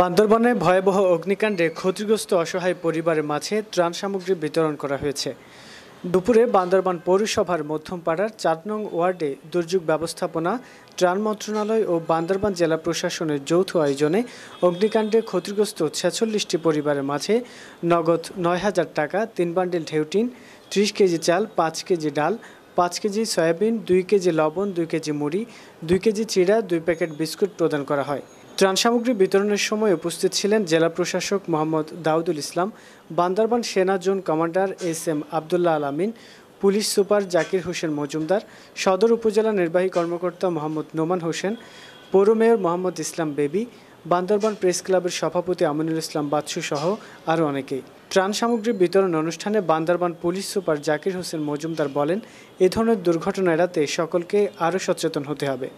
বান্দরবানে ভয়াবহ অগ্নিকাণ্ডে ক্ষতিগ্রস্ত অসহায় পরিবারের মাঝে ত্রাণ সামগ্রী বিতরণ করা হয়েছে দুপুরে বান্দরবান পৌরসভার মধ্যমপাড়ার চার নং ওয়ার্ডে দুর্যোগ ব্যবস্থাপনা ত্রাণ মন্ত্রণালয় ও বান্দরবান জেলা প্রশাসনের যৌথ আয়োজনে অগ্নিকাণ্ডে ক্ষতিগ্রস্ত ছেচল্লিশটি পরিবারের মাঝে নগদ নয় হাজার টাকা তিন বান্ডেল ঢেউটিন ত্রিশ কেজি চাল পাঁচ কেজি ডাল পাঁচ কেজি সয়াবিন দুই কেজি লবণ দুই কেজি মুড়ি দুই কেজি চিড়া দুই প্যাকেট বিস্কুট প্রদান করা হয় ত্রাণ সামগ্রী বিতরণের সময় উপস্থিত ছিলেন জেলা প্রশাসক মোহাম্মদ দাউদুল ইসলাম বান্দারবান সেনা zone commander S M Abdullah Alamin police super Zakir Hossain Majumder সদর উপজেলা নির্বাহী কর্মকর্তা মোহাম্মদ নোমান হোসেন পৌর মেয়র মোহাম্মদ ইসলাম বেবি বান্দরবান প্রেস ক্লাবের সভাপতি আমিনুল ইসলাম বাদশু সহ আরও অনেকেই ত্রাণ সামগ্রী বিতরণ অনুষ্ঠানে বান্দরবান পুলিশ সুপার জাকির হোসেন মজুমদার বলেন এ ধরনের দুর্ঘটনা এড়াতে সকলকে আরও সচেতন হতে হবে